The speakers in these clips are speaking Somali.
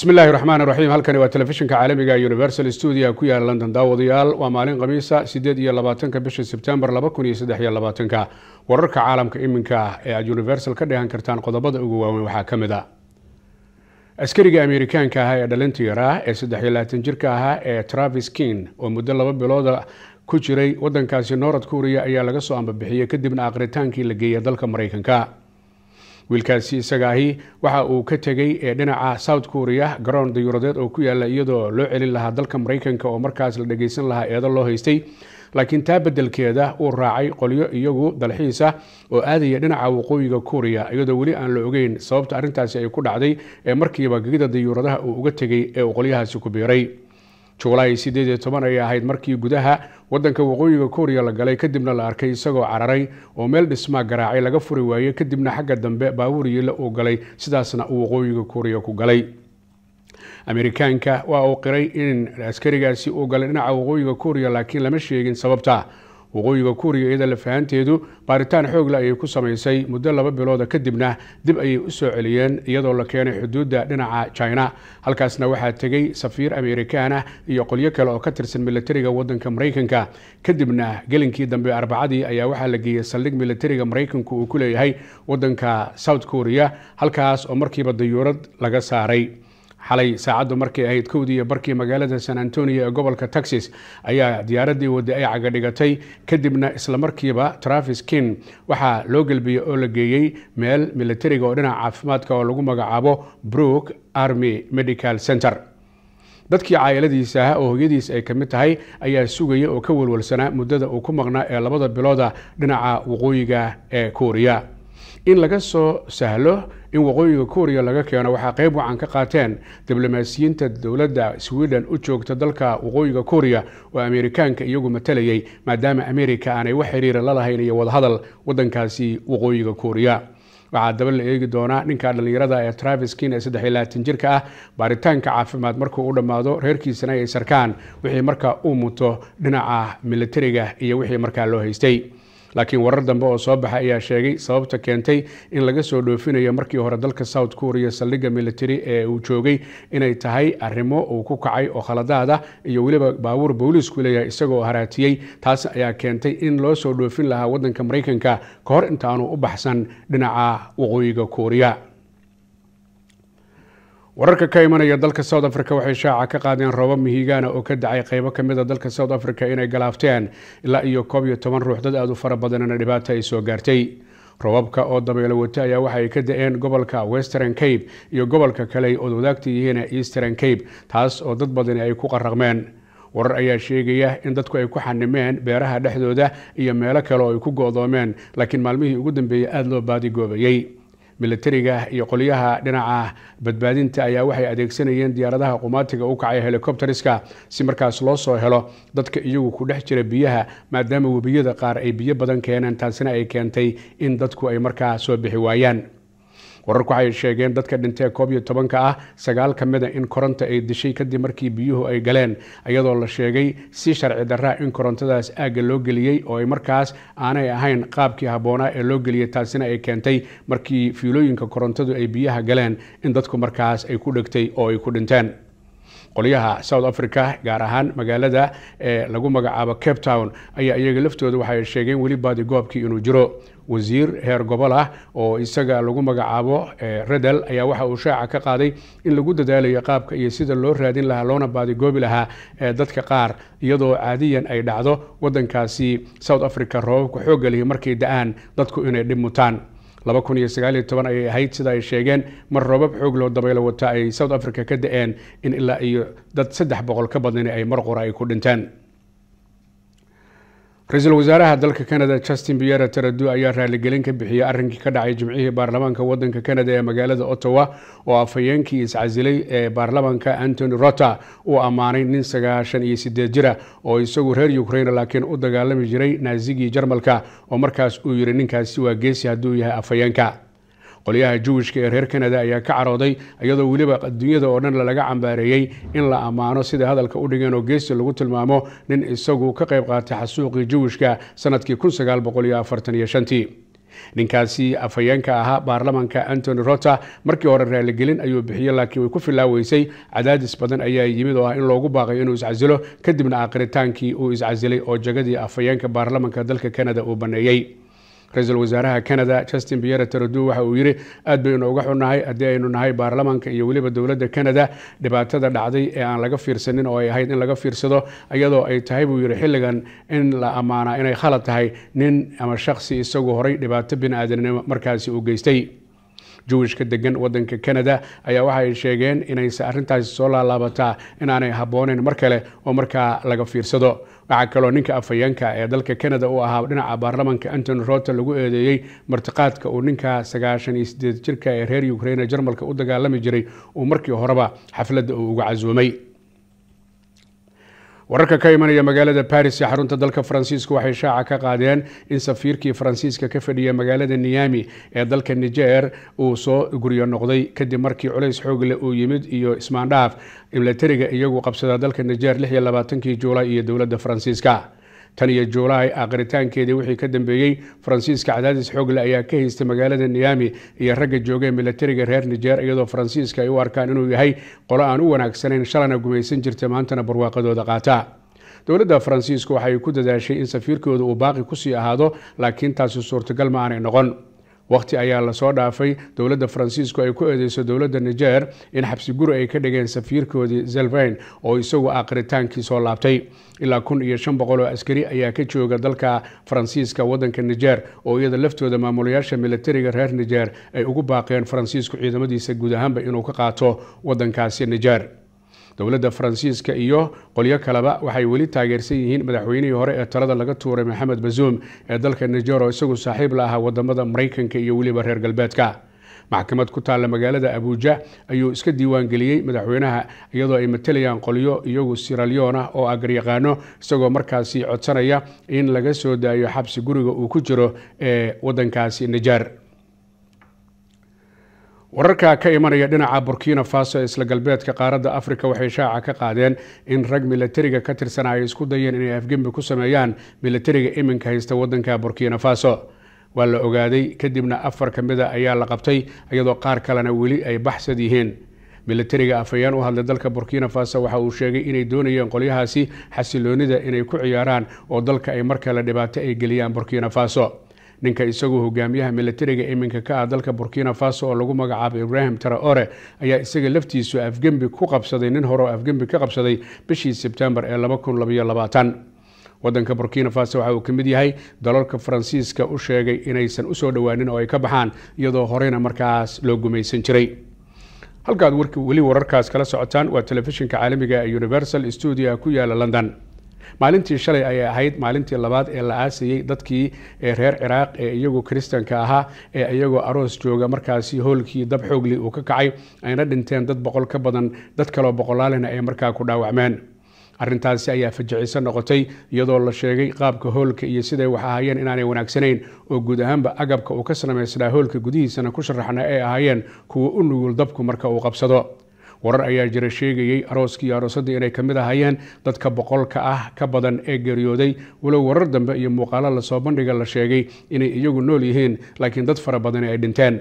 bismi illaahi raxmaan raxiim halkani waa telefishinka caalamiga universal studio ku yaala london daawadayaal waa maalin khamiisa siddeed iyo labaatanka bisha sebtembar laba kun iyo saddex iyo labaatanka wararka caalamka iminka ah ee aad universal ka dheehan kartaan qodobada ugu waaweyn waxaa ka mid a ah. askariga amerikaanka ahaa ee dhalinta yaraa ee saddex iyo labaatan jirka ahaa ee travis kin oo muddo laba bilooda ku jiray wadankaasi norad kuuriya ayaa laga soo ambabixiyey kadibna akhritaankii la geeyey dalka maraykanka wiilkaasi isaga ahi waxa uu ka tegay ee dhinaca south korea garoon yuuradeed oo ku yaalla iyadoo loo celin lahaa dalka maraykanka oo markaas la dhagaysan lahaa eedo loo haystay laakiin taa beddelkeeda uu raacay qolyo iyagu dalxiisa oo aadaya dhinaca waqooyiga korea iyadoo weli aan la ogeyn sababta arrintaasi ay ku dhacday ee markiiba gegida diyuuradaha uu uga tegay ee uu qolyahaasi ku biiray juulaay sideed iyo toban ayay ahayd markii gudaha waddanka waqooyiga kooriya la galay kadibna la arkay isagoo cararay oo meel dhismaa garaacay laga furi waayey kadibna xagga dambe baabuur yiila uu galay sidaasna uu waqooyiga kooriya ku galay amerikaanka waa uu qiray in askarigaasi uu galay dhinaca waqooyiga kooriya laakiin lama sheegin sababta waqooyiga kuuriga iyada lafahanteedu baaritaan xoogle ayay ku samaysay muddo laba bilooda kadibna dib ayay u soo celiyeen iyadoo la keenay xuduudda dhinaca china halkaasna waxaa tegey safiir amerikaan ah iyo qolyo kale oo ka tirsan militariga wadanka maraykanka kadibna gelinkii dambe arbacadii ayaa waxaa la geeyey saldhig militariga maraykanku uu ku leeyahay waddanka south korea halkaas oo markiiba dayuurad laga saaray xalay saacaddu markay ahayd kowdii iyo barkii magaalada san antonio ee gobolka texas ayaa diyaaraddii wadda ay cagadhigatay kadibna islamarkiiba travis kin waxaa loo gelbiyey oo la geeyey meel militariga oo dhinaca caafimaadka oo lagu magacaabo brook army medical center dadkii caa'iladiisa ah oo hoyadiis ay ka mid tahay ayaa sugaya oo ka welwalsanaa muddada uu ku maqnaa ee labada bilooda dhinaca waqooyiga ee kuuriya in laga soo sahlo in waqooyiga kuuriya laga keeno waxaa qayb wacan ka qaateen diblomaasiyiinta dowladda swiden u joogta dalka waqooyiga kuuriya oo ameerikaanka iyagu matalayay maadaama ameerika aanay wax xiriira la lahayn iyo wadahadal wadankaasi waqooyiga kuuriya waxaa daba la eegi doonaa ninka dhallinyarada ee travis kin ee saddex iyo labaatan jirka ah baaritaanka caafimaad markuu u dhammaado reerkiisana ay sarkaan wixii markaa uu muto dhinaca milatariga iyo wixii markaa loo haystay laakiin warar dambe oo soo baxa ayaa sheegay sababta keentay in laga soo dhoofinayo markii hore dalka south korea saldhigga military ee uu joogay inay tahay arrimo uu ku kacay oo khaladaada iyo weliba baabuur booliisku leeyahay isagoo haraatiyey taas ayaa keentay in loo soo dhoofin lahaa waddanka maraykanka ka hor intaanu u baxsan dhinaca waqooyiga kooriya wararka ka imanaya dalka south africa waxay shaaca ka qaadeen rooba mihigaana ah oo ka dhacay qeybo kamid a ah dalka south africa inay galaafteen ilaa iyo koob iyo toban ruux dad aada u fara badanana dhibaata ay soo gaartay robabka oo dabeelo wata ayaa waxa ay ka da-een gobolka western cape iyo gobolka kale ay odwadaagta yihiin eastern cape taas oo dad badani ay ku qaraqmeen warar ayaa sheegaya in dadku ay ku xanimeen beeraha dhexdooda iyo meelo kale oo ay ku go-doomeen laakiin maalmihii ugu dambeeyey aada loo baadigoobayey milatariga iyo qolyaha dhinaca badbaadinta ayaa waxay adeegsanayeen diyaaradaha qumaatiga u kacay helicopteriska si markaas loo soo helo dadka iyagu ku dhex jira biyaha maadaama webiyada qaar ay biyo badan keeneen taasina ay keentay in dadku ay markaa soo bixi waayaan wararku waxay sheegeen dadka dhintee koob iyo tobanka ah sagaal ka mida ah in koronta ay dishay kadib markii biyuhu ay galeen iyadoo la sheegay si sharci daraa ah in korontadaas aagga loo geliyey oo ay markaas aanay ahayn qaabkii habboonaa ee loo geliyey taasina ay keentay markii fiilooyinka korontadu ay biyaha galeen in dadku markaas ay ku dhegtay oo ay ku dhinteen qolyaha south africa gaar ahaan magaalada ee lagu magacaabo cape town ayaa iyaga laftooda waxa ay sheegeen weli baadi goobkii inuu jiro wasiir heer gobol ah oo isaga lagu magacaabo redel ayaa waxa uu shaaca ka qaaday in lagu dadaalayo qaabka iyo sida loo raadin lahaa loona baadigoobi lahaa ee dadka qaar iyadoo caadiyan ay dhacdo wadankaasi south africa roobabka xoogga lihi markay da-aan dadku inay dhib mutaan laba kun iyo sagaal iyo toban ayay ahayd sida ay sheegeen mar roobab xoog loo dabaylo wata ay south africa ka da-een in ilaa iyo dad saddex boqol ka badnani ay mar qore ay ku dhinteen ra-iisul wasaaraha dalka canada justin biyer taradu ayaa raaligelin ka bixiyey arrinkii ka dhacay jimcihii baarlamaanka waddanka canada ee magaalada ottawa oo afhayeenkii iscasilay ee baarlamaanka antony rota uu ammaanay nin sagaashan iyo sideed jira oo isagu reer ukraina laakiin u dagaalami jiray naasigii jarmalka oo markaas uu yidhi ninkaasi waa geesi hadduu yahay afhayeenka qolyaha juwishka ee reer canada ayaa ka carooday iyadoo weliba adduunyada oo dhan lalaga cambaareeyey in la ammaano sida hadalka u dhigeen oo geesi lagu tilmaamo nin isagu ka qayb qaatay xasuuqii juwishka sanadkii tii ninkaasi afhayeenka ahaa baarlamanka antony rota markii hore raaligelin ayuu bixiyey laakiin way ku filaaweysay cadaadis badan ayaa yimid oo ah in loogu baaqay inuu iscasilo kadibna aakiritaankii uu iscasilay oo jagadii afhayeenka baarlamanka dalka canada uu banneeyey ra-iisul wasaaraha canada justin biere trodo waxa uu yidhi aad baynu uga xunnahay haddii aynu nahay baarlamaanka iyo weliba dowladda canada dhibaatada dhacday ee aan laga fiirsanin oo ay ahayd in laga fiirsado iyadoo ay tahay buu yidhi xilligan in la ammaanaa inay khalad tahay nin ama shaksi isagu horay dhibaato bini aadannimo markaasi uu geystay juwishka degan waddanka canada ayaa waxa ay sheegeen inayse arrintaasi soo laalaabataa inaanay habbooneyn mar kale oo markaa laga fiirsado waxaa kaloo ninka afhayeenka ee dalka canada uu ahaa dhinaca baarlamanka antony rote lagu eedeeyey martiqaadka uu ninka sagaashan iyo sideed jirka ee reer ukraine jarmalka u dagaalami jiray uu markii horeba xafladda uu uga casuumay wararka ka imanaya magaalada baris ee xarunta dalka faransiiska waxay shaaca ka qaadeen in safiirkii faransiiska ka fadhiya magaalada niyami ee dalka nijeer uu soo guryo noqday kadib markii culays xoog xoogle uu yimid iyo ismaandhaaf milatariga iyagu qabsada dalka niger juulaay iyo dowlada faransiiska tan iyo juulaay aqritaankeedii ah, wixii ka dambeeyey faransiiska cadaadis xoogle ayaa ka haystay magaalada niyaami iyo ragga joogee milatariga reer nijeer iyadoo faransiiska ay u arkaan inuu yahay qolo aan u wanaagsanayn shalana gumaysan jirta maantana barwaaqadooda qaata dowladda faransiisku waxay ku dadaashay in safiirkooda uu baaqi ku sii ahaado laakiin taasi suurtagal ma aanay noqon wakhti ayaa lasoo dhaafay dowladda faransiisku ay ku eedeyso dowladda nijer in xabsi guri ay ka dhigeen safiirkoodii zelvain oo isagu aqritaankiis soo laabtay ilaa kun iyo shan boqol oo askari ayaa ka jooga dalka faransiiska waddanka nijer oo iyada laftooda maamulayaasha milatariga reer nijer ay ugu baaqeen faransiisku ciidamadiisa guud ahaanba inuu ka qaato waddankaasi nijer dowladda faransiiska iyo qolyo kaleba waxay weli taageersan yihiin madaxweynihii hore ee talada laga tuuray maxamed bazuum ee dalka niger oo isagu saaxiib la ahaa wadamada maraykanka iyo weliba reer galbeedka maxkamad ku taalla magaalada abuuja ayuu iska diiwaangeliyey madaxweynaha iyadoo ay matelayaan qolyo iyagu siralyoon ah oo agaryaqaano isagoo markaasi codsanaya in laga soo daayo xabsi guriga uu ku jiro ee waddankaasi niger wararka ka imanaya dhinaca burkina faso ee isla galbeedka qaaradda afrika waxay shaaca ka qaadeen in rag milatariga ka tirsanaa ay isku dayeen inay afgembi ku sameeyaan milatariga iminka haysta waddanka burkina faso waa la ogaaday kadibna afar ka mida ayaa la qabtay iyadoo qaar kalena weli ay baxsad yihiin milatariga afhayeen u hadlay dalka burkina faso waxa uu sheegay inay doonayeen qolyahaasi xasiloonida inay ku ciyaaraan oo dalka ay mar kale dhibaato ay geliyaan burkina faso ninka isagoo hogaamiyaha milatariga iminka ka ah dalka burkina faso oo lagu magacaabay ibrahim taraore ayaa isaga laftiisu afgembi ku qabsaday nin hore oo afgembi ka qabsaday bishii sebtembar ee wadanka burkina faso waxa uu ka mid yahay dalalka faransiiska u sheegay inaysan usoo dhowaanin oo ay ka baxaan iyadoo horeyna markaas loo gumaysan jiray halkaad weli wararkaas kala socotaan waa telefishinka caalamiga ah ee universal stuudiah ku yaala london maalintii shalay ayay ahayd maalintii labaad ee la aasayey dadkii ee reer ciraaq ee iyagu kristanka ahaa ee iyagoo aroos jooga markaasi hoolkii dab xoogli uu ka kacay ayna dhinteen dad boqol ka badan dad kaloo boqolaalina ay markaa ku dhaawacmeen arrintaasi ayaa fajaciso noqotay iyadoo la sheegay qaabka hoolka iyo siday wax ahaayeen inaanay wanaagsanayn oo guud ahaanba agabka uu ka sanamaysnaa hoolka gudihiisana ku sharaxna ay ahaayeen kuwa u nugul dabku marka uu qabsado warar ayaa jira sheegayey arooskii iyo aroosadii inay ka mid ahaayeen dadka boqolka ah ka badan ee geeriyooday walow warar dambe iyo muuqaalo lasoo bandhiga la sheegay inay iyagu nool yihiin laakiin dad fara badani ay dhinteen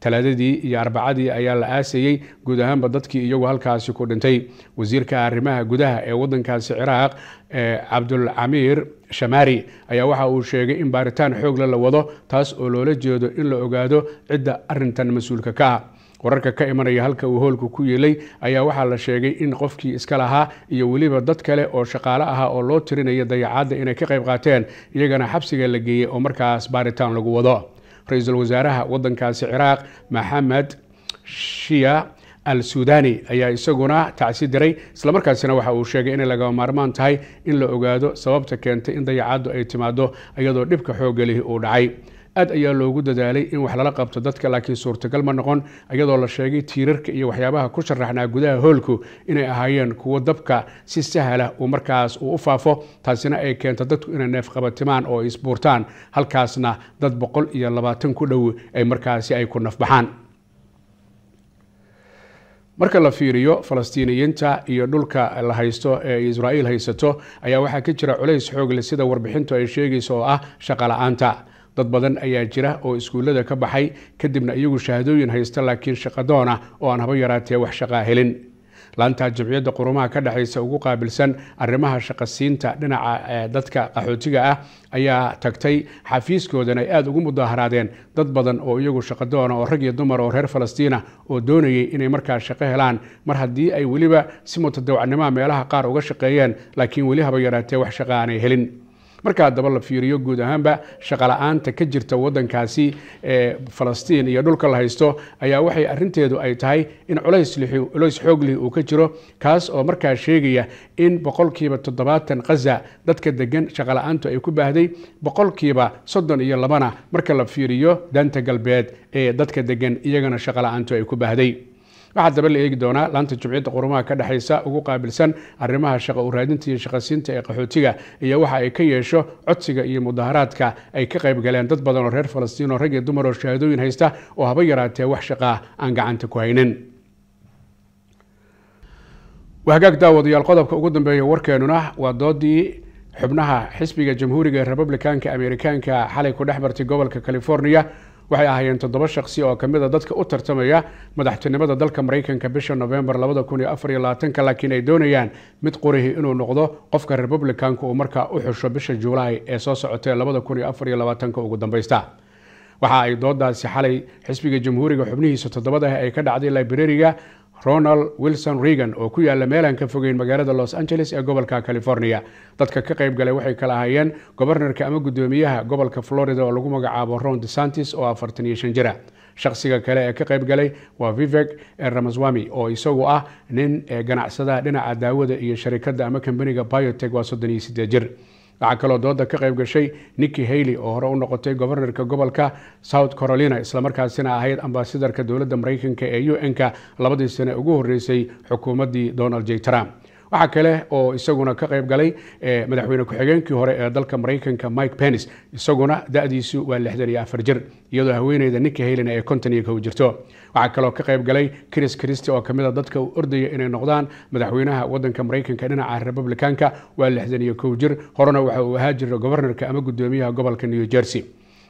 talaadadii iyo arbacadii ayaa la aasayey guud ahaanba dadkii iyagu halkaasi ku dhintay wasiirka arrimaha gudaha ee waddankaasi ciraaq ee cabdulcamiir shamaari ayaa waxa uu sheegay in baaritaan xoogla la wado taas oo loola jeedo in la ogaado cidda arintan mas-uulka ka ah wararka ka imanaya halka uu hoolka ku yeelay ayaa waxaa la sheegay in qofkii iska lahaa iyo weliba dad kale oo shaqaale ahaa oo loo tirinaya dayacaadda inay ka qayb qaateen iyagana xabsiga la geeyey oo markaas baaritaan lagu wado ra-iisul wasaaraha waddankaasi ciraaq maxamed shiya al suudani ayaa isaguna tacsi diray islamarkaasina waxa uu sheegay inay lagama maarmaan tahay in la ogaado sababta keentay in dayacaaddu ay timaado iyadoo dhibka xooga lihi uu dhacay aad ayaa loogu dadaalay in wax lala qabto dadka laakiin suurtagal ma noqon iyadoo la sheegay tiirarka iyo waxyaabaha ku sharaxnaa gudaha hoolku inay ahaayeen kuwo dabka si sahla uu markaas uu u faafo taasina ay keento dadku inay neefqabatimaan oo isbuurtaan halkaasna dad boqol iyo labaatan ku dhow ay markaasi ay ku nafbaxaan marka la fiiriyo falastiiniyiinta iyo dhulka la haysto ee israa'iil haysato ayaa waxaa ka jira culays xoogle sida warbixintu ay sheegayso oo ah shaqo la-aanta dad badan ayaa jira oo iskuullada ka baxay kadibna iyagu shahaadooyin haysta laakiin shaqadoona oo aan haba yaraatee wax shaqaa ah helin laantaa jamciyadda qurumaha ka dhexaysa ugu qaabilsan arrimaha shaqasiinta dhinaca eh, dadka qaxootiga ah ayaa tagtay xafiiskoodana ay aada ugu mudaaharaadeen dad badan oo iyagu shaqadoona oo rag iyo dumar oo reer falastiina ah oo doonayay inay markaa shaqo helaan mar haddii ay weliba si mutadawacnimoa ah meelaha qaar uga shaqeeyeen laakiin weli haba yaraatee wax shaqo aanay helin marka haddaba la fiiriyo guud ahaanba la-aanta ka jirta wadankaasi ee falastiin iyo dhulka la haysto ayaa waxay arinteedu ay tahay in culays xooglih uu ka jiro kaas oo markaa sheegaya in boqolkiiba toddobaatan khaza dadka degan shaqola'aantu ay ku baahday boqolkiiba soddon iyo labana marka la fiiriyo danta galbeed ee dadka degan iyagana shaqola'aantu ay ku baahday waxaa daba la eegi doonaa laanta jumciyadda qurumaha ka dhexaysa ugu qaabilsan arrimaha shaqa uraadinta iyo shaqasiinta ee qaxootiga iyo waxa ay ka yeesho codsiga iyo mudaharaadka ay ka qayb galeen dad badan oo reer oo rag iyo dumar oo shahaadooyin haysta oo haba yaraatee wax shaqaa ah aan gacanta ku haynin wahagaag daawadayaal qodobka ugu dambeeya warkeennuna waa doodii xubnaha xisbiga jamhuuriga republicanka amerikaanka xalay ku dhex martay gobolka californiya waxay ahaayeen toddoba shaksi oo kamid a ah dadka u tartamaya madaxtinimada dalka maraykanka bisha novembar laakiin ay doonayaan mid qorihii inuu noqdo qofka republicanka uu markaa u xusho bisha julaay ee soo socotee ugu dambeysta waxa ay doodaasi xalay xisbiga jamhuuriga xubnihiisa toddobadah ay ka dhacday librariga ronald wilson regan oo ku yaalla meel aan ka fogeyn magaalada los angeles ee gobolka california dadka ka qayb galay waxay kala ahaayeen gobarnarka ama guddoomiyaha gobolka florida oo lagu magacaabo ron de santis oo afartan iyo shan jira shakhsiga kale ee ka qayb galay waa vivek ramaswami oo isagu ah nin ee ganacsadaha dhinaca daawada iyo sharikadda ama kambaniga biotech waa soddon iyo sideed jir waxaa kaloo dooda ka qayb gashay nicki hayley oo hore u noqotay gobernarka gobolka south carolina islamarkaasina ahayd ambasadarka dowladda maraykanka ee u n-ka labadii sane ugu horeysay xukuumaddii donald j trump waxa kale oo isaguna ka qayb galay eh, madaxweyne ku-xigeenkii hore ee dalka maraykanka mike penis isaguna da'diisu waa lixdan iyo afar jir iyadoo haweeneyda ninka helina ee konton iyo kow jirto waxaa kaloo ka qayb galay chris christi oo kamid a ah dadka u ordaya inay noqdaan madaxweynaha wadanka maraykanka dhinaca republikaanka waa lixdan iyo kow jir horena waxa uu ahaa jira gobarnarka ama guddoomiyaha gobolka new jersey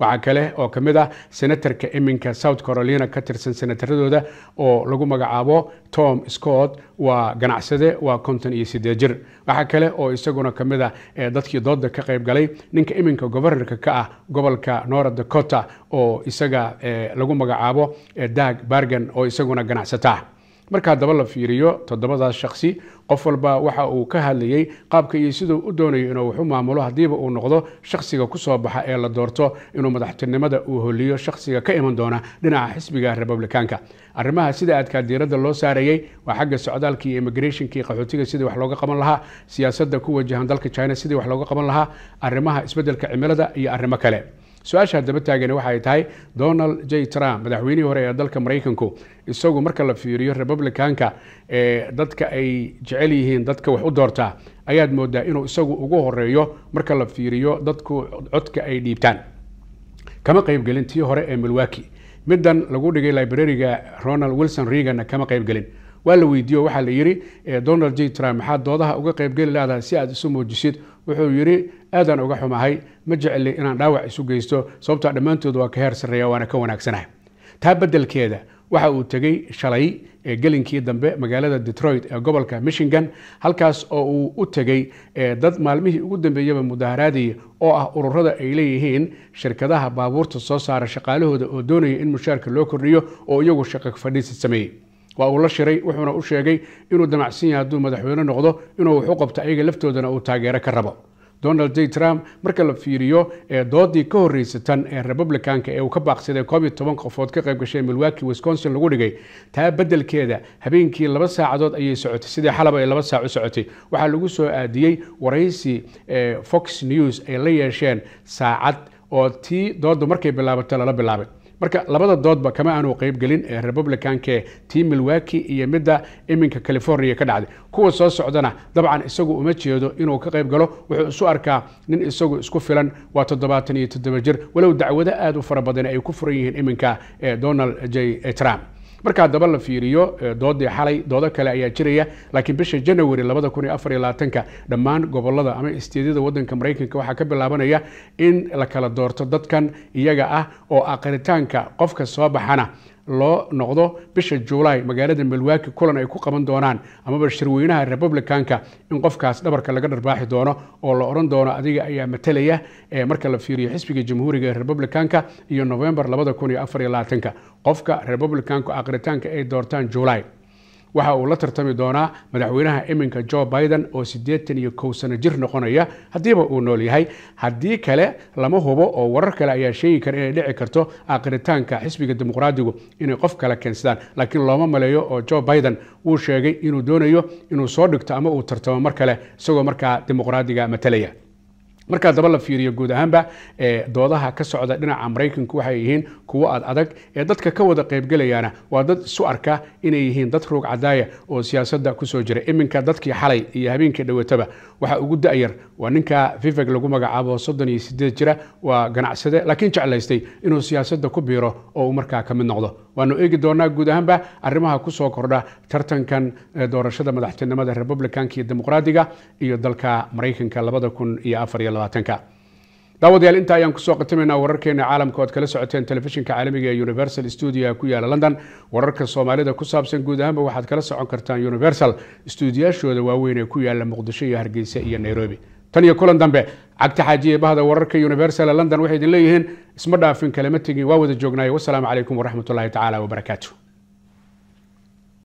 waxaa kale oo ka mid ah senatarka iminka south carolina ka tirsan senataradooda oo lagu magacaabo tom scott waa ganacsade waa konton iyo sideed jir waxaa kale oo isaguna mid ah dadkii dooda ka qayb galay ninka iminka gobarnorka ka ah gobolka north dakota oo isaga lagu magacaabo dag bargan oo isaguna ganacsata markaa daba la fiiriyo toddobadaas shakhsi qof walba waxa uu ka hadlayey qaabka iyo siduu u doonayo inuu wax u maamulo haddiiba uu noqdo shakhsiga soo baxa ee la doorto inuu madaxtinimada uu holiyo shaksiga ka iman doona dhinaca xisbiga republikaanka arrimaha sida aadkaa diiradda loo saarayey waa xagga socdaalka iyo immigrationka qaxootiga sidii wax looga qaban lahaa siyaasadda ku wajahan dalka china sidii wax looga qaban lahaa arrimaha isbeddelka cimilada iyo arrimo kale su-aasha daba taagani waxaay tahay donald j trump madaxweynihii hore ee dalka maraykanku isagu marka la fiiriyo republicanka ee dadka ay jecel yihiin dadka wax u doortaa ayaad moodaa inuu isagu ugu horeeyo marka la fiiriyo dadku codka ay dhiibtaan kama qaybgelin tii hore ee milwaki middan lagu dhigay librariga ronald wilson reaganna kama qaybgelin waa la weydiiyo waxaa la yidhi donald j trump maxaad doodaha uga qaybgeli leedahay si aad isu muujisid wuxuu yidhi aadaan uga xumahay ma jecli inaan dhaawac isu geysto sababtaa ah dhammaantood waa ka heer sarreeya waana ka wanaagsanah taa beddelkeeda waxa uu tegey shalay ee gelinkii dambe magaalada detroit ee gobolka michigan halkaas oo uu u tegey dad maalmihii ugu dambeeyaba mudaaharaadaya oo ah ururada ay leeyihiin shirkadaha baabuurta soo saara shaqaalahooda oo doonaya in mushaarka loo kordhiyo oo iyagu shaqo fadhiisa sameeyey waa uu la shiray wuxuuna u sheegay inuu damacsan yahay hadduu madaxweyne noqdo inuu wax u qabto ayaga laftoodana uu taageero ka rabo donald j trump marka la fiiriyo ee doodii ka horeysatan ee republicanka ee uu ka baaqsaday koob iyo toban qofood ka qayb gashay milwaki wisconsin lagu dhigay taa beddelkeeda habeenkii laba saacadood ayay socotay sidii xalaba ay laba saac u socotay waxaa lagu soo aadiyey waraysi fox news ay la yeesheen saacad oo tii doodda markay bilaabatay lala bilaabay marka labada doodba kama aanu qaybgelin ee republicanke tii milwaki iyo midda iminka california ka dhacday kuwa soo socdana dabcan isagu uma jeedo inuu ka qayb galo wuxuu isu arkaa nin isagu isku filan waa toddobaatan iyo toddoba jir walow dacwado aada u fara badan ay ku furan yihiin iminka ee eh, donald j trump markaa daba la fiiriyo doodii xalay doodo kale ayaa jiraya laakiin bisha janawari labada kun iyo afar iyo labaatanka dhammaan gobolada ama isteedyada wadanka maraykanka waxaa ka bilaabanaya in la kala doorto dadkan iyaga ah oo aqritaanka qofka soo baxana loo noqdo bisha juulaay magaalada milwaaki kulan ay ku qaban doonaan amaba shirweynaha republicanka in qofkaas dhabarka laga dharbaaxi doono oo la odhan doono adiga ayaa matalaya ee eh, marka la fiiriyo xisbiga jamhuuriga ee republicanka iyo novembar labada iyo afar qofka republicanku akhritaanka ay doortaan juulaay waxa uu la tartami doonaa madaxweynaha iminka jo biden oo siddeetan iyo kow sano jir noqonaya haddiiba uu nool yahay haddii kale lama hubo oo warar kale ayaa sheegi kara inay dhici karto aqritaanka xisbiga dimuqraadigu inay qof kale keensadaan laakiin looma maleeyo oo jo biden wuu sheegay inuu doonayo inuu soo dhigto ama uu tartamo mar kale isagoo markaa dimuqraadiga matalaya markaa daba la fiiriyo guud ahaanba ee doodaha ka socda dhinaca maraykanku waxay yihiin kuwo aad adag ee dadka ka wada qaybgelayaana waa dad isu arka inay yihiin dad ruug cadaaya oo siyaasadda kusoo jira iminka dadkii xalay iyo habeenkii dhawataba waxa ugu dayar waa ninka viveg lagu magacaabo soddon iyo sideed jira waa ganacsade laakiin jeclaystay inuu siyaasadda ku biiro oo uu markaa ka mid noqdo waanu eegi doonaa guud ahaanba arrimaha ku soo kordha tartankan doorashada madaxtinimada republicanka iyo dimuqraadiga iyo dalka maraykanka labada kun iyo afar iyo labaatanka daawadayaal inta ayaan kusoo qatimaynaa wararkeenna caalamka ood kala socoteen telefishinka caalamiga ee universal stuudiya ku yaala london wararka soomaalida ku saabsan guud ahaanba waxaad kala socon kartaan universal stuudiyaashooda waaweyn ee ku yaala muqdisho iyo hargeysa iyo nairobi tan iyo kulan dambe cagta xaajiye bahda wararka universal london waxay idin leeyihiin isma dhaafin kalema tegin waa wada joognaaye wasalaamu calaykum waraxmatullaahi tacaala wabarakaatu